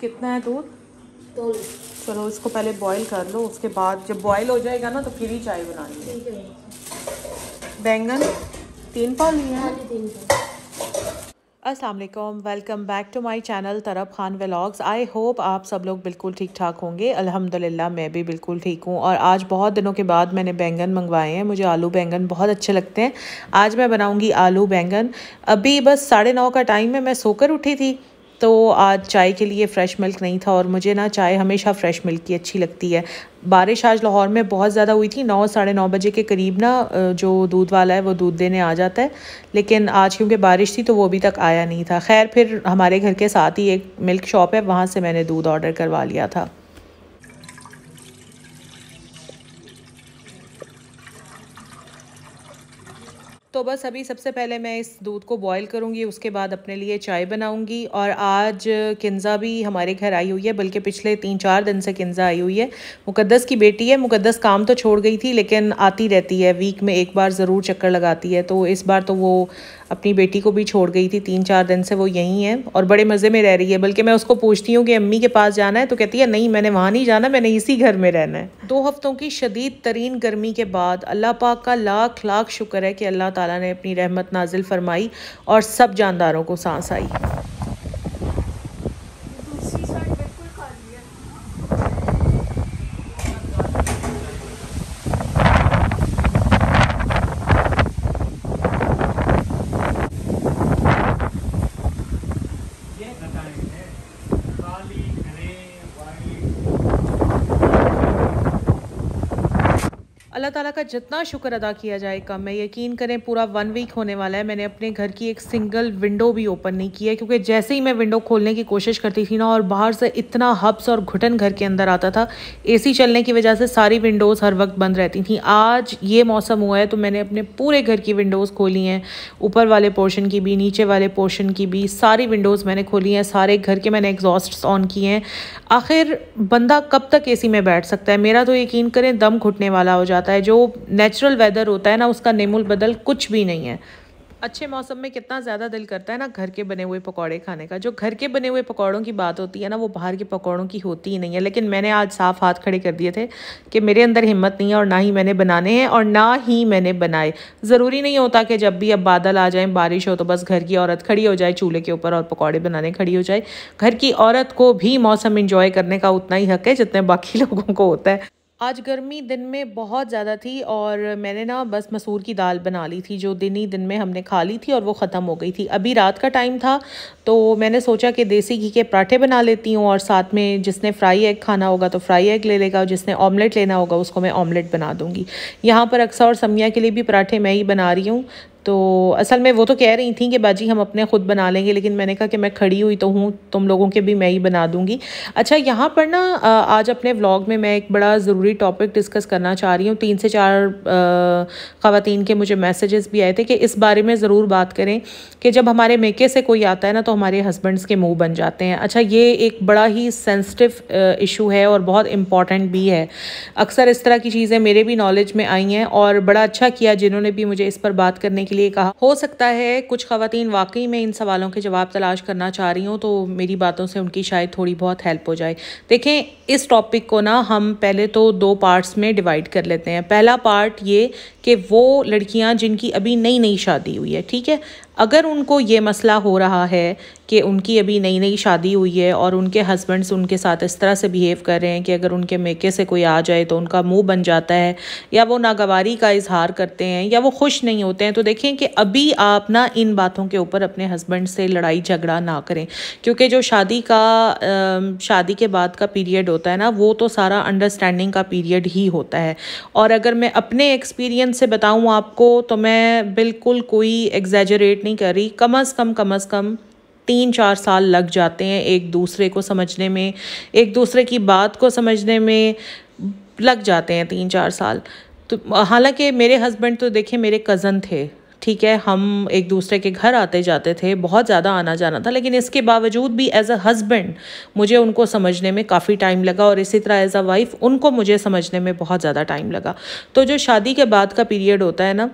कितना है दूध तो चलो इसको पहले बॉईल कर लो उसके बाद जब बॉईल हो जाएगा ना तो फिर ही चाय बना ली बैंगन तीन पाव लिए हैं Aslam welcome back to my channel तरफ खान व्लाग्स आई होप आप सब लोग बिल्कुल ठीक ठाक होंगे अल्हम्दुलिल्लाह मैं भी बिल्कुल ठीक हूँ और आज बहुत दिनों के बाद मैंने बैंगन मंगवाए हैं मुझे आलू बैंगन बहुत अच्छे लगते हैं आज मैं बनाऊँगी आलू बैंगन अभी बस साढ़े नौ का टाइम है मैं सोकर उठी थी तो आज चाय के लिए फ़्रेश मिल्क नहीं था और मुझे ना चाय हमेशा फ़्रेश मिल्क की अच्छी लगती है बारिश आज लाहौर में बहुत ज़्यादा हुई थी नौ साढ़े नौ बजे के करीब ना जो दूध वाला है वो दूध देने आ जाता है लेकिन आज क्योंकि बारिश थी तो वो अभी तक आया नहीं था खैर फिर हमारे घर के साथ ही एक मिल्क शॉप है वहाँ से मैंने दूध ऑर्डर करवा लिया था तो बस अभी सबसे पहले मैं इस दूध को बॉईल करूँगी उसके बाद अपने लिए चाय बनाऊँगी और आज किन्ज़ा भी हमारे घर आई हुई है बल्कि पिछले तीन चार दिन से किन्ज़ा आई हुई है मुकद्दस की बेटी है मुकद्दस काम तो छोड़ गई थी लेकिन आती रहती है वीक में एक बार ज़रूर चक्कर लगाती है तो इस बार तो वो अपनी बेटी को भी छोड़ गई थी तीन चार दिन से वो यहीं है और बड़े मज़े में रह रही है बल्कि मैं उसको पूछती हूँ कि अम्मी के पास जाना है तो कहती है नहीं मैंने वहाँ नहीं जाना मैंने इसी घर में रहना है दो हफ्तों की शदीद तरीन गर्मी के बाद अल्लाह पाक का लाख लाख शुक्र है कि अल्लाह ताला ताला ने अपनी रहमत नाजिल फरमाई और सब जानदारों को सांस आई अल्लाह ताला का जितना शुक्र अदा किया जाए कम है यकीन करें पूरा वन वीक होने वाला है मैंने अपने घर की एक सिंगल विंडो भी ओपन नहीं की है क्योंकि जैसे ही मैं विंडो खोलने की कोशिश करती थी ना और बाहर से इतना हब्स और घुटन घर के अंदर आता था एसी चलने की वजह से सारी विंडोज़ हर वक्त बंद रहती थी आज ये मौसम हुआ है तो मैंने अपने पूरे घर की विंडोज़ खोली हैं ऊपर वाले पोर्शन की भी नीचे वाले पोर्शन की भी सारी विंडोज़ मैंने खोली हैं सारे घर के मैंने एग्जॉस्ट ऑन किए हैं आखिर बंदा कब तक ए में बैठ सकता है मेरा तो यकीन करें दम घुटने वाला हो जाता है जाता है जो नेचुरल वेदर होता है ना उसका नेमुल बदल कुछ भी नहीं है अच्छे मौसम में कितना ज़्यादा दिल करता है ना घर के बने हुए पकौड़े खाने का जो घर के बने हुए पकौड़ों की बात होती है ना वो बाहर के पकौड़ों की होती ही नहीं है लेकिन मैंने आज साफ हाथ खड़े कर दिए थे कि मेरे अंदर हिम्मत नहीं है और ना ही मैंने बनाने हैं और ना ही मैंने बनाए ज़रूरी नहीं होता कि जब भी अब बादल आ जाए बारिश हो तो बस घर की औरत खड़ी हो जाए चूल्हे के ऊपर और पकौड़े बनाने खड़ी हो जाए घर की औरत को भी मौसम इंजॉय करने का उतना ही हक है जितने बाकी लोगों को होता है आज गर्मी दिन में बहुत ज़्यादा थी और मैंने ना बस मसूर की दाल बना ली थी जो दिन ही दिन में हमने खा ली थी और वो ख़त्म हो गई थी अभी रात का टाइम था तो मैंने सोचा कि देसी घी के पराठे बना लेती हूँ और साथ में जिसने फ्राई एग खाना होगा तो फ्राई एग ले लेगा और जिसने ऑमलेट लेना होगा उसको मैं ऑमलेट बना दूँगी यहाँ पर अक्सर और समिया के लिए भी पराठे मैं ही बना रही हूँ तो असल में वो तो कह रही थी कि बाजी हम अपने ख़ुद बना लेंगे लेकिन मैंने कहा कि मैं खड़ी हुई तो हूँ तुम लोगों के भी मैं ही बना दूँगी अच्छा यहाँ पर ना आज अपने व्लॉग में मैं एक बड़ा ज़रूरी टॉपिक डिस्कस करना चाह रही हूँ तीन से चार ख़वान के मुझे मैसेजेस भी आए थे कि इस बारे में ज़रूर बात करें कि जब हमारे मेके से कोई आता है ना तो हमारे हस्बेंड्स के मुँह बन जाते हैं अच्छा ये एक बड़ा ही सेंसटिव इशू है और बहुत इम्पॉर्टेंट भी है अक्सर इस तरह की चीज़ें मेरे भी नॉलेज में आई हैं और बड़ा अच्छा किया जिन्होंने भी मुझे इस पर बात करने के लिए कहा हो सकता है कुछ खातन वाकई में इन सवालों के जवाब तलाश करना चाह रही हूँ तो मेरी बातों से उनकी शायद थोड़ी बहुत हेल्प हो जाए देखें इस टॉपिक को ना हम पहले तो दो पार्ट्स में डिवाइड कर लेते हैं पहला पार्ट ये कि वो लड़कियाँ जिनकी अभी नई नई शादी हुई है ठीक है अगर उनको ये मसला हो रहा है कि उनकी अभी नई नई शादी हुई है और उनके हस्बैंड्स उनके साथ इस तरह से बिहेव कर रहे हैं कि अगर उनके मेके से कोई आ जाए तो उनका मुंह बन जाता है या वो नागवारी का इजहार करते हैं या वो खुश नहीं होते हैं तो देखें कि अभी आप ना इन बातों के ऊपर अपने हस्बैंड से लड़ाई झगड़ा ना करें क्योंकि जो शादी का शादी के बाद का पीरियड होता है ना वो तो सारा अंडरस्टैंडिंग का पीरियड ही होता है और अगर मैं अपने एक्सपीरियंस से बताऊँ आपको तो मैं बिल्कुल कोई एग्जेजरेट नहीं नहीं कर रही कम अज़ कम कम अज़ कम तीन चार साल लग जाते हैं एक दूसरे को समझने में एक दूसरे की बात को समझने में लग जाते हैं तीन चार साल तो हालांकि मेरे हस्बैंड तो देखिए मेरे कज़न थे ठीक है हम एक दूसरे के घर आते जाते थे बहुत ज़्यादा आना जाना था लेकिन इसके बावजूद भी एज़ अ हस्बैंड मुझे उनको समझने में काफ़ी टाइम लगा और इसी तरह एज़ अ वाइफ उनको मुझे समझने में बहुत ज़्यादा टाइम लगा तो जो शादी के बाद का पीरियड होता है ना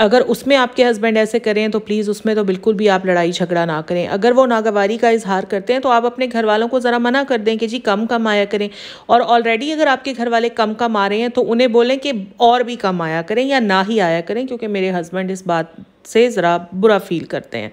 अगर उसमें आपके हस्बैंड ऐसे करें तो प्लीज़ उसमें तो बिल्कुल भी आप लड़ाई झगड़ा ना करें अगर वो नागवारी का इजहार करते हैं तो आप अपने घर वालों को ज़रा मना कर दें कि जी कम कम आया करें और ऑलरेडी अगर आपके घर वाले कम कम आ रहे हैं तो उन्हें बोलें कि और भी कम आया करें या ना ही आया करें क्योंकि मेरे हस्बैंड इस बात से ज़रा बुरा फील करते हैं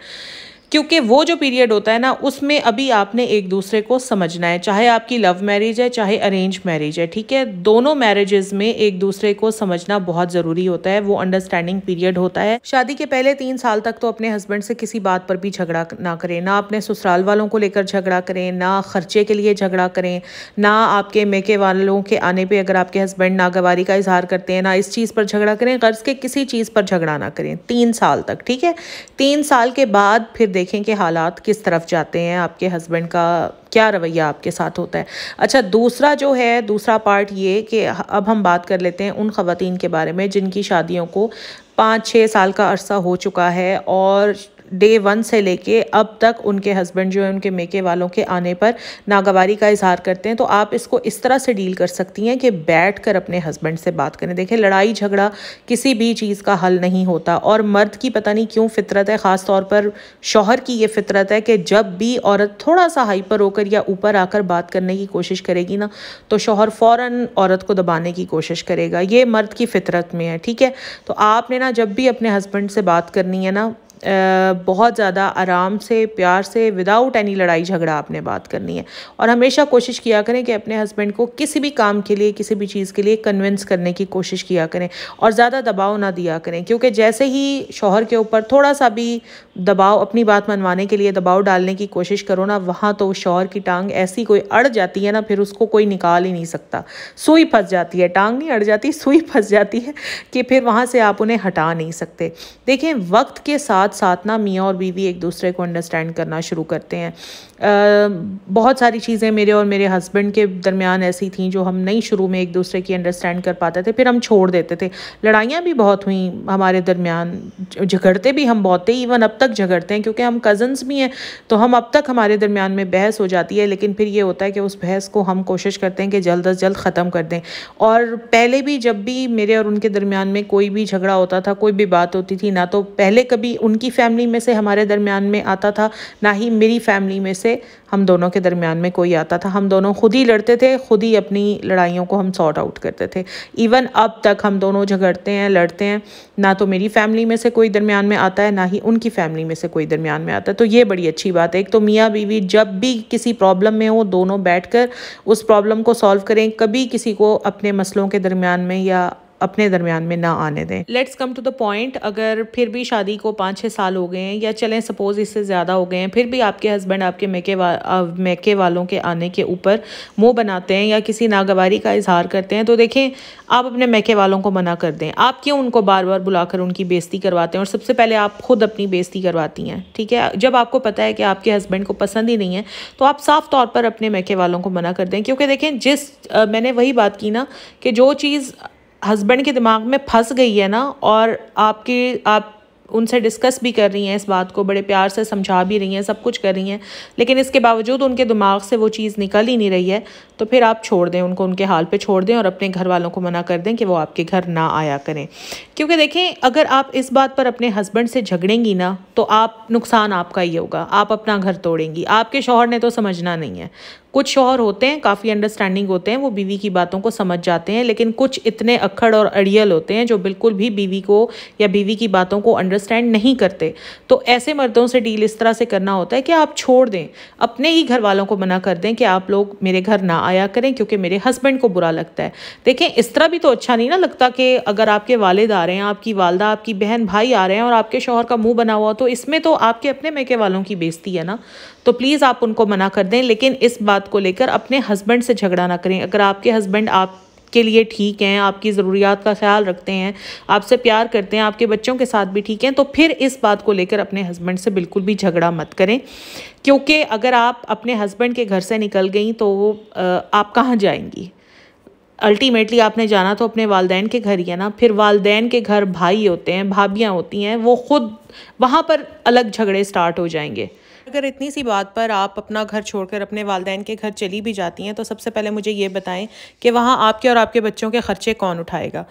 क्योंकि वो जो पीरियड होता है ना उसमें अभी आपने एक दूसरे को समझना है चाहे आपकी लव मैरिज है चाहे अरेंज मैरिज है ठीक है दोनों मैरिजेज में एक दूसरे को समझना बहुत ज़रूरी होता है वो अंडरस्टैंडिंग पीरियड होता है शादी के पहले तीन साल तक तो अपने हस्बैंड से किसी बात पर भी झगड़ा ना करें ना अपने ससुराल वालों को लेकर झगड़ा करें ना खर्चे के लिए झगड़ा करें ना आपके मेके वालों के आने पर अगर आपके हस्बैंड नागवारी का इजहार करते हैं ना इस चीज़ पर झगड़ा करें कर्ज के किसी चीज़ पर झगड़ा ना करें तीन साल तक ठीक है तीन साल के बाद फिर देखें कि हालात किस तरफ जाते हैं आपके हस्बैंड का क्या रवैया आपके साथ होता है अच्छा दूसरा जो है दूसरा पार्ट ये कि अब हम बात कर लेते हैं उन ख़वान के बारे में जिनकी शादियों को पाँच छः साल का अरसा हो चुका है और डे वन से लेके अब तक उनके हस्बैंड जो है उनके मेके वालों के आने पर नागवारी का इजहार करते हैं तो आप इसको इस तरह से डील कर सकती हैं कि बैठ कर अपने हस्बैंड से बात करें देखें लड़ाई झगड़ा किसी भी चीज़ का हल नहीं होता और मर्द की पता नहीं क्यों फितरत है ख़ास तौर पर शोहर की ये फितरत है कि जब भी औरत थोड़ा सा हाइपर होकर या ऊपर आकर बात करने की कोशिश करेगी ना तो शोहर फ़ौर औरत को दबाने की कोशिश करेगा ये मर्द की फितरत में है ठीक है तो आपने ना जब भी अपने हस्बैंड से बात करनी है ना बहुत ज़्यादा आराम से प्यार से विदाउट एनी लड़ाई झगड़ा आपने बात करनी है और हमेशा कोशिश किया करें कि अपने हस्बैंड को किसी भी काम के लिए किसी भी चीज़ के लिए कन्विंस करने की कोशिश किया करें और ज़्यादा दबाव ना दिया करें क्योंकि जैसे ही शोहर के ऊपर थोड़ा सा भी दबाव अपनी बात मनवाने के लिए दबाव डालने की कोशिश करो ना वहाँ तो शोहर की टांग ऐसी कोई अड़ जाती है ना फिर उसको कोई निकाल ही नहीं सकता सुई फंस जाती है टांग नहीं अड़ जाती सुई फंस जाती है कि फिर वहाँ से आप उन्हें हटा नहीं सकते देखें वक्त के साथ साथ साथ ना मियाँ और बीवी एक दूसरे को अंडरस्टैंड करना शुरू करते हैं आ, बहुत सारी चीज़ें मेरे और मेरे हस्बैंड के दरमियान ऐसी थी जो हम नहीं शुरू में एक दूसरे की अंडरस्टैंड कर पाते थे फिर हम छोड़ देते थे लड़ाइयाँ भी बहुत हुई हमारे दरमियान झगड़ते भी हम बहुत थे इवन अब तक झगड़ते हैं क्योंकि हम कज़न्स भी हैं तो हम अब तक हमारे दरमियान में बहस हो जाती है लेकिन फिर ये होता है कि उस बहस को हम कोशिश करते हैं कि जल्द अज जल्द ख़त्म कर दें और पहले भी जब भी मेरे और उनके दरमियान में कोई भी झगड़ा होता था कोई भी बात होती थी ना तो पहले कभी उन उनकी फैमिली में से हमारे दरमियान में आता था ना ही मेरी फैमिली में से हम दोनों के दरमियान में कोई आता था हम दोनों खुद ही लड़ते थे खुद ही अपनी लड़ाइयों को हम सॉर्ट आउट करते थे इवन अब तक हम दोनों झगड़ते हैं लड़ते हैं ना तो मेरी फैमिली में से कोई दरमियान में आता है ना ही उनकी फैमिली में से कोई दरमियान में आता है तो ये बड़ी अच्छी बात है एक तो मियाँ बीवी जब भी किसी प्रॉब्लम में हो दोनों बैठ कर उस प्रॉब्लम को सॉल्व करें कभी किसी को अपने मसलों के दरमियान में या अपने दरमियान में ना आने दें let's come to the point अगर फिर भी शादी को पाँच छः साल हो गए हैं या चलें सपोज़ इससे ज़्यादा हो गए हैं फिर भी आपके हस्बैंड आपके मेके वा, मेके वालों के आने के ऊपर मुंह बनाते हैं या किसी नागवारी का इजहार करते हैं तो देखें आप अपने मेके वालों को मना कर दें आप क्यों उनको बार बार बुलाकर उनकी बेजती करवाते हैं और सबसे पहले आप खुद अपनी बेजती करवाती हैं ठीक है जब आपको पता है कि आपके हस्बैंड को पसंद ही नहीं है तो आप साफ तौर पर अपने मेके वालों को मना कर दें क्योंकि देखें जिस मैंने वही बात की ना कि जो चीज़ हस्बैंड के दिमाग में फंस गई है ना और आपके आप उनसे डिस्कस भी कर रही हैं इस बात को बड़े प्यार से समझा भी रही हैं सब कुछ कर रही हैं लेकिन इसके बावजूद उनके दिमाग से वो चीज़ निकल ही नहीं रही है तो फिर आप छोड़ दें उनको उनके हाल पे छोड़ दें और अपने घर वालों को मना कर दें कि वो आपके घर ना आया करें क्योंकि देखें अगर आप इस बात पर अपने हस्बैंड से झगड़ेंगी ना तो आप नुकसान आपका ही होगा आप अपना घर तोड़ेंगी आपके शोहर ने तो समझना नहीं है कुछ शोहर होते हैं काफ़ी अंडरस्टैंडिंग होते हैं वो बीवी की बातों को समझ जाते हैं लेकिन कुछ इतने अखड़ और अड़ियल होते हैं जो बिल्कुल भी बीवी को या बीवी की बातों को अंडरस्टैंड नहीं करते तो ऐसे मर्दों से डील इस तरह से करना होता है कि आप छोड़ दें अपने ही घर वालों को मना कर दें कि आप लोग मेरे घर ना आया करें क्योंकि मेरे हस्बैंड को बुरा लगता है देखें इस तरह भी तो अच्छा नहीं ना लगता कि अगर आपके वालद आ रहे हैं आपकी वालदा आपकी बहन भाई आ रहे हैं और आपके शोहर का मुँह बना हुआ तो इसमें तो आपके अपने मैके वालों की बेजती है ना तो प्लीज़ आप उनको मना कर दें लेकिन इस बात बात को लेकर अपने हस्बैंड से झगड़ा ना करें अगर आपके हस्बैंड आप के लिए ठीक हैं आपकी ज़रूरियात का ख्याल रखते हैं आपसे प्यार करते हैं आपके बच्चों के साथ भी ठीक हैं तो फिर इस बात को लेकर अपने हस्बैंड से बिल्कुल भी झगड़ा मत करें क्योंकि अगर आप अपने हस्बैंड के घर से निकल गई तो आप कहाँ जाएंगी अल्टीमेटली आपने जाना तो अपने वालदेन के घर ही है ना फिर वालदेन के घर भाई होते हैं भाभियाँ होती हैं वो ख़ुद वहाँ पर अलग झगड़े स्टार्ट हो जाएंगे अगर इतनी सी बात पर आप अपना घर छोड़कर अपने वालदेन के घर चली भी जाती हैं तो सबसे पहले मुझे ये बताएं कि वहाँ आपके और आपके बच्चों के ख़र्चे कौन उठाएगा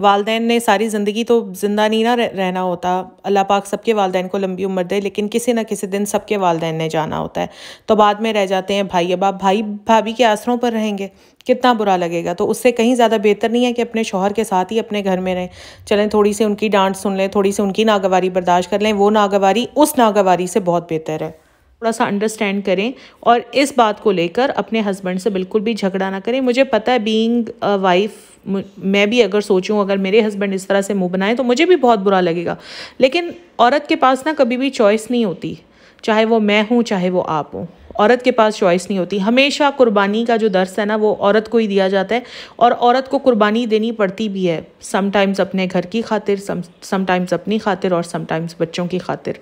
वालदेन ने सारी ज़िंदगी तो ज़िंदा नहीं ना रहना होता अल्लाह पाक सबके वालदेन को लंबी उम्र दे लेकिन किसी ना किसी दिन सबके वालदेन ने जाना होता है तो बाद में रह जाते हैं भाई अब आप भाई भाभी के आसरों पर रहेंगे कितना बुरा लगेगा तो उससे कहीं ज़्यादा बेहतर नहीं है कि अपने शोहर के साथ ही अपने घर में रहें चलें थोड़ी सी उनकी डांट सुन लें थोड़ी सी उनकी नागवारी बर्दाश्त कर लें वो नागवारी उस नागवारी से बहुत बेहतर है थोड़ा सा अंडरस्टैंड करें और इस बात को लेकर अपने हस्बैंड से बिल्कुल भी झगड़ा ना करें मुझे पता है बीइंग वाइफ मैं भी अगर सोचूं अगर मेरे हस्बैंड इस तरह से मुंह बनाएं तो मुझे भी बहुत बुरा लगेगा लेकिन औरत के पास ना कभी भी चॉइस नहीं होती चाहे वो मैं हूँ चाहे वो आप हूँ औरत के पास चॉइस नहीं होती हमेशा कुर्बानी का जो दर्स है ना वो औरत को ही दिया जाता है और औरत को कुर्बानी देनी पड़ती भी है समटाइम्स अपने घर की खातिर समटाइम्स अपनी खातिर और समटाइम्स बच्चों की खातिर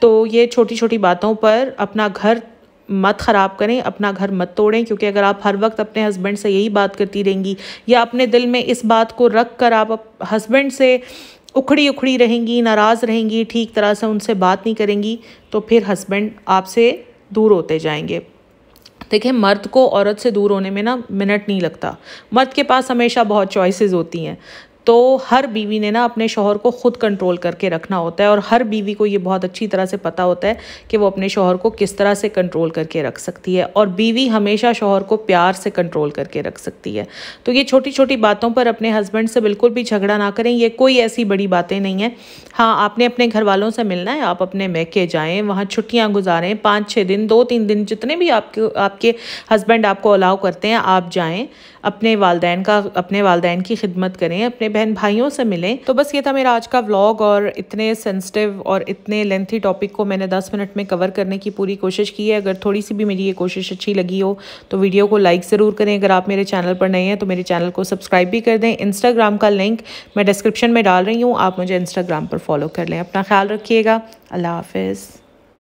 तो ये छोटी छोटी बातों पर अपना घर मत ख़राब करें अपना घर मत तोड़ें क्योंकि अगर आप हर वक्त अपने हस्बैंड से यही बात करती रहेंगी या अपने दिल में इस बात को रख कर आप हस्बैंड से उखड़ी उखड़ी रहेंगी नाराज़ रहेंगी ठीक तरह से उनसे बात नहीं करेंगी तो फिर हस्बैंड आपसे दूर होते जाएंगे देखिए मर्द को औरत से दूर होने में ना मिनट नहीं लगता मर्द के पास हमेशा बहुत चॉइसेस होती हैं तो हर बीवी ने ना अपने शोहर को खुद कंट्रोल करके रखना होता है और हर बीवी को ये बहुत अच्छी तरह से पता होता है कि वो अपने शोहर को किस तरह से कंट्रोल करके रख सकती है और बीवी हमेशा शोहर को प्यार से कंट्रोल करके रख सकती है तो ये छोटी छोटी बातों पर अपने हस्बैंड से बिल्कुल भी झगड़ा ना करें ये कोई ऐसी बड़ी बातें नहीं हैं हाँ आपने अपने घर वालों से मिलना है आप अपने मैके जाएँ वहाँ छुट्टियाँ गुजारें पाँच छः दिन दो तीन दिन जितने भी आपके आपके हस्बैंड आपको अलाउ करते हैं आप जाएँ अपने वालदेन का अपने वालदेन की खिदमत करें अपने बहन भाइयों से मिलें तो बस ये था मेरा आज का व्लॉग और इतने सेंसिटिव और इतने लेंथी टॉपिक को मैंने दस मिनट में कवर करने की पूरी कोशिश की है अगर थोड़ी सी भी मेरी ये कोशिश अच्छी लगी हो तो वीडियो को लाइक ज़रूर करें अगर आप मेरे चैनल पर नए हैं तो मेरे चैनल को सब्सक्राइब भी कर दें इंस्टाग्राम का लिंक मैं डिस्क्रिप्शन में डाल रही हूँ आप मुझे इंस्टाग्राम पर फॉलो कर लें अपना ख्याल रखिएगा अल्लाह हाफिज़